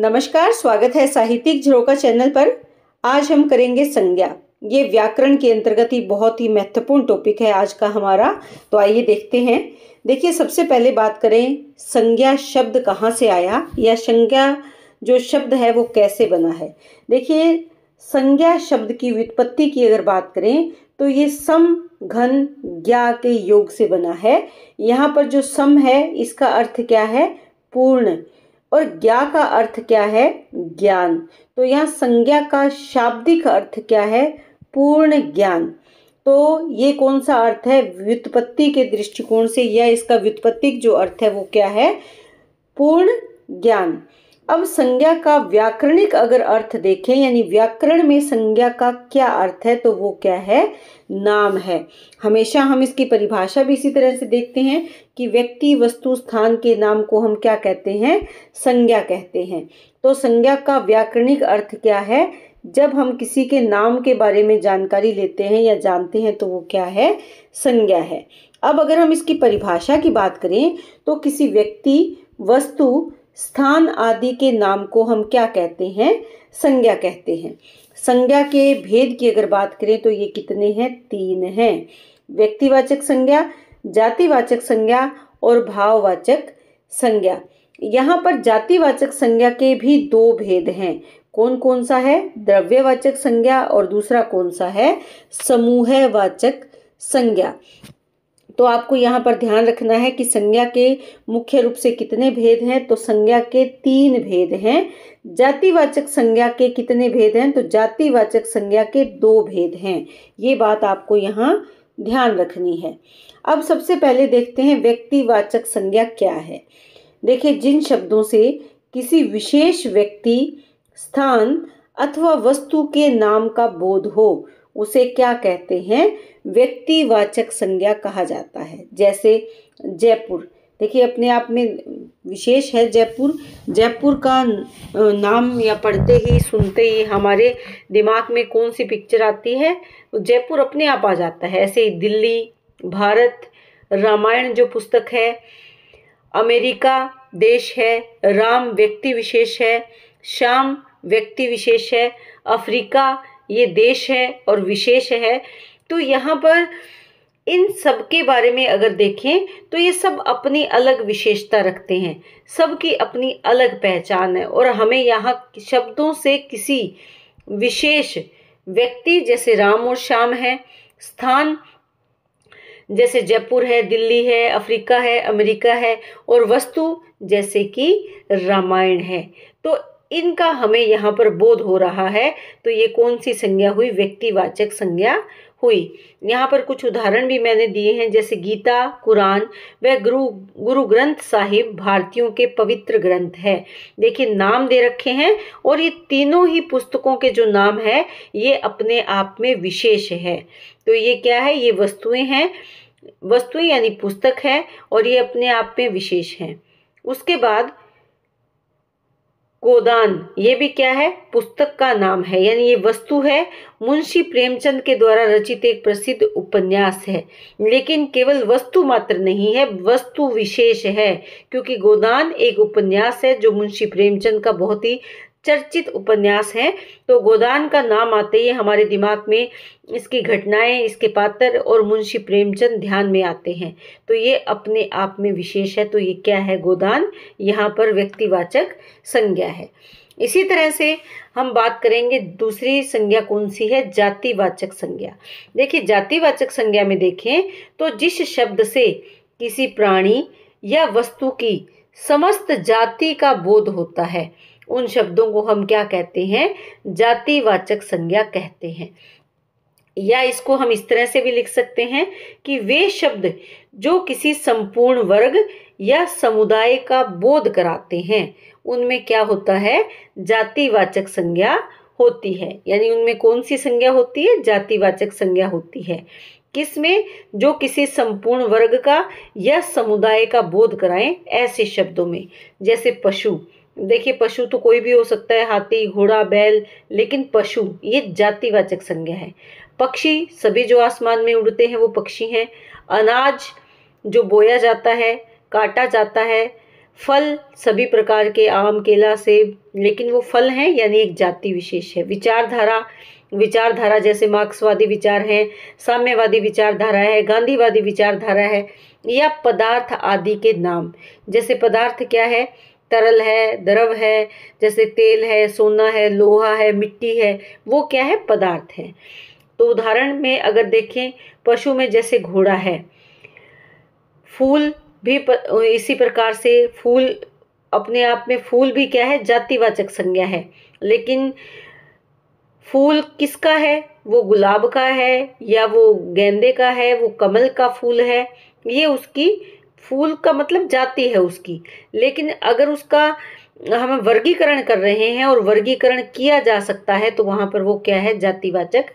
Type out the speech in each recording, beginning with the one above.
नमस्कार स्वागत है साहित्यिक झरोका चैनल पर आज हम करेंगे संज्ञा ये व्याकरण के अंतर्गत ही बहुत ही महत्वपूर्ण टॉपिक है आज का हमारा तो आइए देखते हैं देखिए सबसे पहले बात करें संज्ञा शब्द कहाँ से आया या संज्ञा जो शब्द है वो कैसे बना है देखिए संज्ञा शब्द की व्युत्पत्ति की अगर बात करें तो ये सम घन ज्ञा के योग से बना है यहाँ पर जो सम है इसका अर्थ क्या है पूर्ण और ज्ञा का अर्थ क्या है ज्ञान तो यहाँ संज्ञा का शाब्दिक अर्थ क्या है पूर्ण ज्ञान तो ये कौन सा अर्थ है व्युत्पत्ति के दृष्टिकोण से या इसका व्युत्पत्तिक जो अर्थ है वो क्या है पूर्ण ज्ञान अब संज्ञा का व्याकरणिक अगर अर्थ देखें यानी व्याकरण में संज्ञा का क्या अर्थ है तो वो क्या है नाम है हमेशा हम इसकी परिभाषा भी इसी तरह से देखते हैं कि व्यक्ति वस्तु स्थान के नाम को हम क्या कहते हैं संज्ञा कहते हैं तो संज्ञा का व्याकरणिक अर्थ क्या है जब हम किसी के नाम के बारे में जानकारी लेते हैं या जानते हैं तो वो क्या है संज्ञा है अब अगर हम इसकी परिभाषा की बात करें तो किसी व्यक्ति वस्तु स्थान आदि के नाम को हम क्या कहते हैं संज्ञा कहते हैं संज्ञा के भेद की अगर बात करें तो ये कितने हैं तीन हैं व्यक्तिवाचक संज्ञा जातिवाचक संज्ञा और भाववाचक संज्ञा यहाँ पर जातिवाचक संज्ञा के भी दो भेद हैं कौन कौन सा है द्रव्यवाचक संज्ञा और दूसरा कौन सा है समूहवाचक संज्ञा तो आपको यहाँ पर ध्यान रखना है कि संज्ञा के मुख्य रूप से कितने भेद हैं तो संज्ञा के तीन भेद हैं जातिवाचक संज्ञा के कितने भेद हैं तो जातिवाचक संज्ञा के दो भेद हैं ये बात आपको यहाँ ध्यान रखनी है अब सबसे पहले देखते हैं व्यक्तिवाचक संज्ञा क्या है देखिए जिन शब्दों से किसी विशेष व्यक्ति स्थान अथवा वस्तु के नाम का बोध हो उसे क्या कहते हैं व्यक्तिवाचक संज्ञा कहा जाता है जैसे जयपुर देखिए अपने आप में विशेष है जयपुर जयपुर का नाम या पढ़ते ही सुनते ही हमारे दिमाग में कौन सी पिक्चर आती है तो जयपुर अपने आप आ जाता है ऐसे ही दिल्ली भारत रामायण जो पुस्तक है अमेरिका देश है राम व्यक्ति विशेष है श्याम व्यक्ति विशेष है अफ्रीका ये देश है और विशेष है तो यहाँ पर इन सब के बारे में अगर देखें तो ये सब अपनी अलग विशेषता रखते हैं सबकी अपनी अलग पहचान है और हमें यहाँ शब्दों से किसी विशेष व्यक्ति जैसे राम और श्याम है स्थान जैसे जयपुर है दिल्ली है अफ्रीका है अमेरिका है और वस्तु जैसे कि रामायण है तो इनका हमें यहाँ पर बोध हो रहा है तो ये कौन सी संज्ञा हुई व्यक्तिवाचक संज्ञा हुई यहाँ पर कुछ उदाहरण भी मैंने दिए हैं जैसे गीता कुरान व गुरु गुरु ग्रंथ साहिब भारतीयों के पवित्र ग्रंथ है देखिए नाम दे रखे हैं और ये तीनों ही पुस्तकों के जो नाम है ये अपने आप में विशेष है तो ये क्या है ये वस्तुएं हैं वस्तुएं यानी पुस्तक है और ये अपने आप में विशेष हैं उसके बाद गोदान ये भी क्या है पुस्तक का नाम है यानी ये वस्तु है मुंशी प्रेमचंद के द्वारा रचित एक प्रसिद्ध उपन्यास है लेकिन केवल वस्तु मात्र नहीं है वस्तु विशेष है क्योंकि गोदान एक उपन्यास है जो मुंशी प्रेमचंद का बहुत ही चर्चित उपन्यास है तो गोदान का नाम आते ही हमारे दिमाग में इसकी घटनाएं इसके पात्र और मुंशी प्रेमचंद ध्यान में आते हैं तो ये अपने आप में विशेष है तो ये क्या है गोदान यहाँ पर व्यक्तिवाचक संज्ञा है इसी तरह से हम बात करेंगे दूसरी संज्ञा कौन सी है जातिवाचक संज्ञा देखिए जातिवाचक संज्ञा में देखें तो जिस शब्द से किसी प्राणी या वस्तु की समस्त जाति का बोध होता है उन शब्दों को हम क्या कहते हैं जातिवाचक संज्ञा कहते हैं या इसको हम इस तरह से भी लिख सकते हैं कि वे शब्द जो किसी संपूर्ण वर्ग या समुदाय का बोध कराते हैं उनमें क्या होता है जातिवाचक संज्ञा होती है यानी उनमें कौन सी संज्ञा होती है जातिवाचक संज्ञा होती है किसमें जो किसी संपूर्ण वर्ग का या समुदाय का बोध कराएं ऐसे शब्दों में जैसे पशु देखिए पशु तो कोई भी हो सकता है हाथी घोड़ा बैल लेकिन पशु ये जातिवाचक संज्ञा है पक्षी सभी जो आसमान में उड़ते हैं वो पक्षी हैं अनाज जो बोया जाता है काटा जाता है फल सभी प्रकार के आम केला सेब लेकिन वो फल हैं यानी एक जाति विशेष है विचारधारा विचारधारा जैसे मार्क्सवादी विचार हैं साम्यवादी विचारधारा है गांधीवादी विचारधारा है या पदार्थ आदि के नाम जैसे पदार्थ क्या है तरल है द्रव है जैसे तेल है सोना है लोहा है मिट्टी है वो क्या है पदार्थ है तो उदाहरण में अगर देखें पशु में जैसे घोड़ा है फूल भी प, इसी प्रकार से फूल अपने आप में फूल भी क्या है जातिवाचक संज्ञा है लेकिन फूल किसका है वो गुलाब का है या वो गेंदे का है वो कमल का फूल है ये उसकी फूल का मतलब जाति है उसकी लेकिन अगर उसका हम वर्गीकरण कर रहे हैं और वर्गीकरण किया जा सकता है तो वहाँ पर वो क्या है जातिवाचक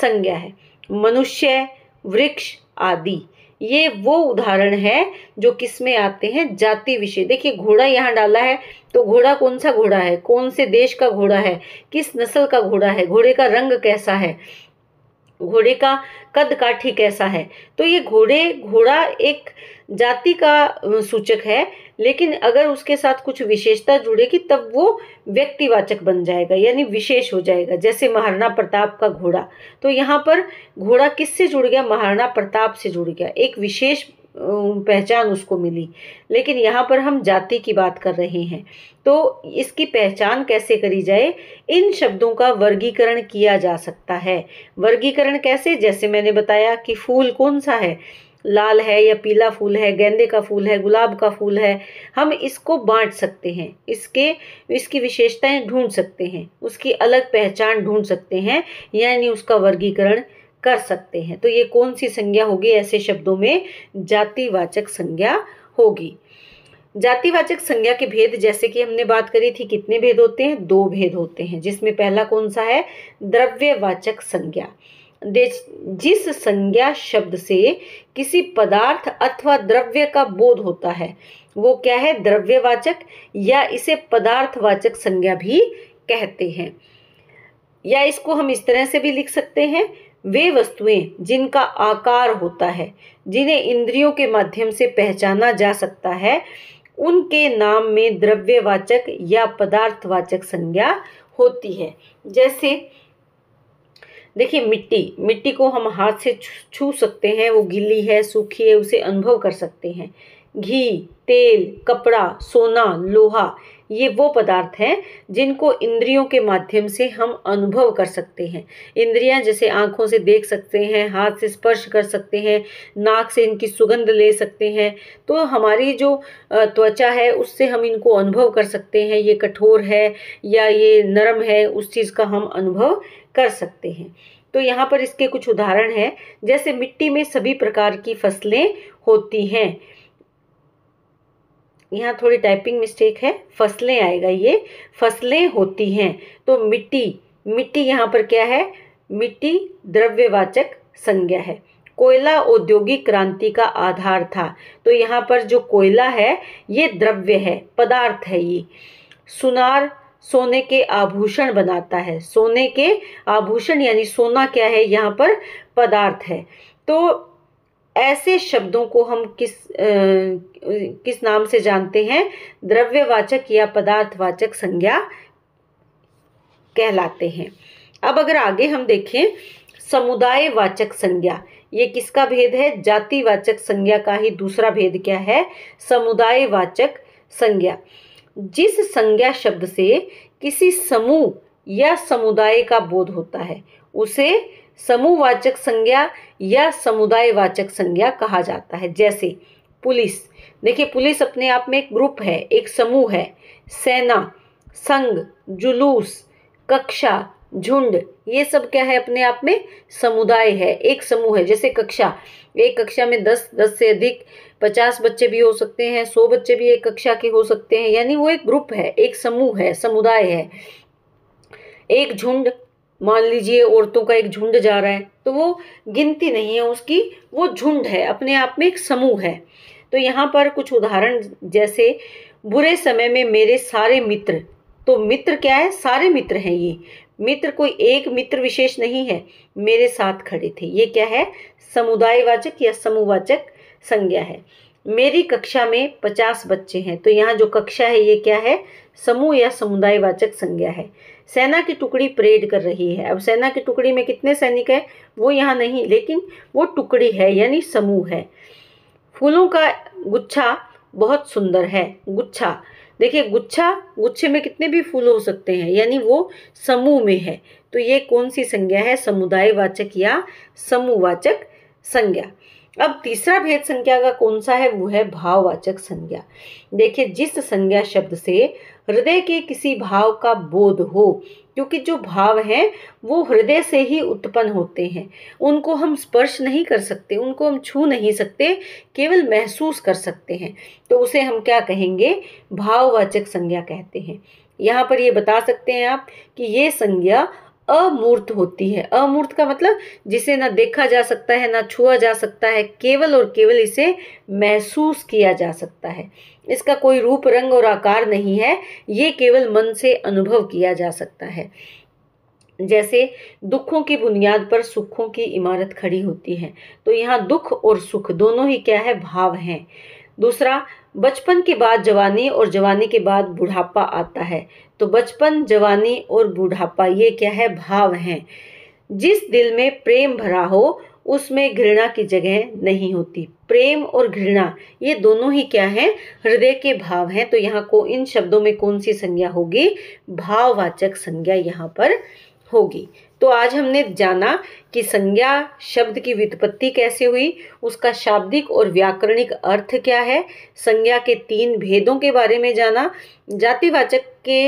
संज्ञा है मनुष्य वृक्ष आदि ये वो उदाहरण है जो किस में आते हैं जाति विषय देखिए घोड़ा यहाँ डाला है तो घोड़ा कौन सा घोड़ा है कौन से देश का घोड़ा है किस नस्ल का घोड़ा है घोड़े का रंग कैसा है घोड़े का कद का ठीक ऐसा है तो ये घोड़े घोड़ा एक जाति का सूचक है लेकिन अगर उसके साथ कुछ विशेषता जुड़ेगी तब वो व्यक्तिवाचक बन जाएगा यानी विशेष हो जाएगा जैसे महाराणा प्रताप का घोड़ा तो यहाँ पर घोड़ा किससे जुड़ गया महाराणा प्रताप से जुड़ गया एक विशेष पहचान उसको मिली लेकिन यहाँ पर हम जाति की बात कर रहे हैं तो इसकी पहचान कैसे करी जाए इन शब्दों का वर्गीकरण किया जा सकता है वर्गीकरण कैसे जैसे मैंने बताया कि फूल कौन सा है लाल है या पीला फूल है गेंदे का फूल है गुलाब का फूल है हम इसको बांट सकते हैं इसके इसकी विशेषताएं ढूंढ सकते हैं उसकी अलग पहचान ढूंढ सकते हैं यानी उसका वर्गीकरण कर सकते हैं तो ये कौन सी संज्ञा होगी ऐसे शब्दों में जातिवाचक संज्ञा होगी जातिवाचक संज्ञा के भेद जैसे कि हमने बात करी थी कितने भेद होते हैं दो भेद होते हैं जिसमें पहला कौन सा है द्रव्यवाचक संज्ञा जिस संज्ञा शब्द से किसी पदार्थ अथवा द्रव्य का बोध होता है वो क्या है द्रव्यवाचक या इसे पदार्थवाचक संज्ञा भी कहते हैं या इसको हम इस तरह से भी लिख सकते हैं वे वस्तुएं जिनका आकार होता है जिन्हें इंद्रियों के माध्यम से पहचाना जा सकता है उनके नाम में द्रव्यवाचक या पदार्थवाचक संज्ञा होती है जैसे देखिए मिट्टी मिट्टी को हम हाथ से छू सकते हैं वो गीली है सूखी है उसे अनुभव कर सकते हैं घी तेल कपड़ा सोना लोहा ये वो पदार्थ हैं जिनको इंद्रियों के माध्यम से हम अनुभव कर सकते हैं इंद्रियां जैसे आँखों से देख सकते हैं हाथ से स्पर्श कर सकते हैं नाक से इनकी सुगंध ले सकते हैं तो हमारी जो त्वचा है उससे हम इनको अनुभव कर सकते हैं ये कठोर है या ये नरम है उस चीज़ का हम अनुभव कर सकते हैं तो यहाँ पर इसके कुछ उदाहरण हैं जैसे मिट्टी में सभी प्रकार की फसलें होती हैं यहाँ थोड़ी टाइपिंग मिस्टेक है फसलें आएगा ये फसलें होती हैं तो मिट्टी मिट्टी यहाँ पर क्या है मिट्टी द्रव्यवाचक संज्ञा है कोयला औद्योगिक क्रांति का आधार था तो यहाँ पर जो कोयला है ये द्रव्य है पदार्थ है ये सुनार सोने के आभूषण बनाता है सोने के आभूषण यानी सोना क्या है यहाँ पर पदार्थ है तो ऐसे शब्दों को हम किस आ, किस नाम से जानते हैं द्रव्यवाचक या पदार्थवाचक संज्ञा कहलाते हैं अब अगर आगे हम देखें समुदाय वाचक संज्ञा ये किसका भेद है जातिवाचक संज्ञा का ही दूसरा भेद क्या है समुदाय वाचक संज्ञा जिस संज्ञा शब्द से किसी समूह या समुदाय का बोध होता है उसे समूहवाचक संज्ञा या समुदायवाचक संज्ञा कहा जाता है जैसे पुलिस देखिए पुलिस अपने आप में एक ग्रुप है एक समूह है सेना संघ जुलूस कक्षा झुंड ये सब क्या है अपने आप में समुदाय है एक समूह है जैसे कक्षा एक कक्षा में दस दस से अधिक पचास बच्चे भी हो सकते हैं सौ बच्चे भी एक कक्षा के हो सकते हैं यानी वो एक ग्रुप है एक समूह है समुदाय है एक झुंड मान लीजिए औरतों का एक झुंड जा रहा है तो वो गिनती नहीं है उसकी वो झुंड है अपने आप में एक समूह है तो यहाँ पर कुछ उदाहरण जैसे बुरे समय में मेरे सारे मित्र तो मित्र क्या है सारे मित्र हैं ये मित्र कोई एक मित्र विशेष नहीं है मेरे साथ खड़े थे ये क्या है समुदायवाचक या समूहवाचक संज्ञा है मेरी कक्षा में पचास बच्चे हैं तो यहाँ जो कक्षा है ये क्या है समूह या समुदायवाचक संज्ञा है सेना की टुकड़ी परेड कर रही है अब सेना की टुकड़ी में कितने सैनिक हैं वो यहाँ नहीं लेकिन वो टुकड़ी है यानी समूह है फूलों का गुच्छा बहुत सुंदर है गुच्छा देखिए गुच्छा गुच्छे में कितने भी फूल हो सकते हैं यानी वो समूह में है तो ये कौन सी संज्ञा है समुदायवाचक या समूहवाचक संज्ञा अब तीसरा भेद संज्ञा का कौन सा है वो है भाववाचक संज्ञा देखिए जिस संज्ञा शब्द से हृदय के किसी भाव का बोध हो क्योंकि जो भाव हैं वो हृदय से ही उत्पन्न होते हैं उनको हम स्पर्श नहीं कर सकते उनको हम छू नहीं सकते केवल महसूस कर सकते हैं तो उसे हम क्या कहेंगे भाववाचक संज्ञा कहते हैं यहाँ पर ये बता सकते हैं आप कि ये संज्ञा अमूर्त होती है अमूर्त का मतलब जिसे ना देखा जा सकता है ना छुआ जा सकता है केवल और केवल इसे महसूस किया जा सकता है इसका कोई रूप रंग और आकार नहीं है ये केवल मन से अनुभव किया जा सकता है जैसे दुखों की बुनियाद पर सुखों की इमारत खड़ी होती है तो यहाँ दुख और सुख दोनों ही क्या है भाव हैं दूसरा बचपन के बाद जवानी और जवानी के बाद बुढ़ापा आता है तो बचपन जवानी और बुढ़ापा ये क्या है भाव हैं जिस दिल में प्रेम भरा हो उसमें घृणा की जगह नहीं होती प्रेम और घृणा ये दोनों ही क्या है हृदय के भाव हैं तो यहाँ को इन शब्दों में कौन सी संज्ञा होगी भाववाचक संज्ञा यहाँ पर होगी तो आज हमने जाना कि संज्ञा शब्द की व्युत्पत्ति कैसे हुई उसका शाब्दिक और व्याकरणिक अर्थ क्या है संज्ञा के तीन भेदों के बारे में जाना जातिवाचक के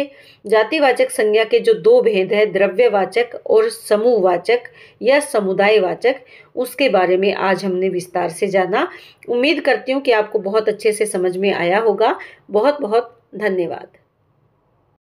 जातिवाचक संज्ञा के जो दो भेद हैं द्रव्यवाचक और समूहवाचक या समुदायवाचक उसके बारे में आज हमने विस्तार से जाना उम्मीद करती हूँ कि आपको बहुत अच्छे से समझ में आया होगा बहुत बहुत धन्यवाद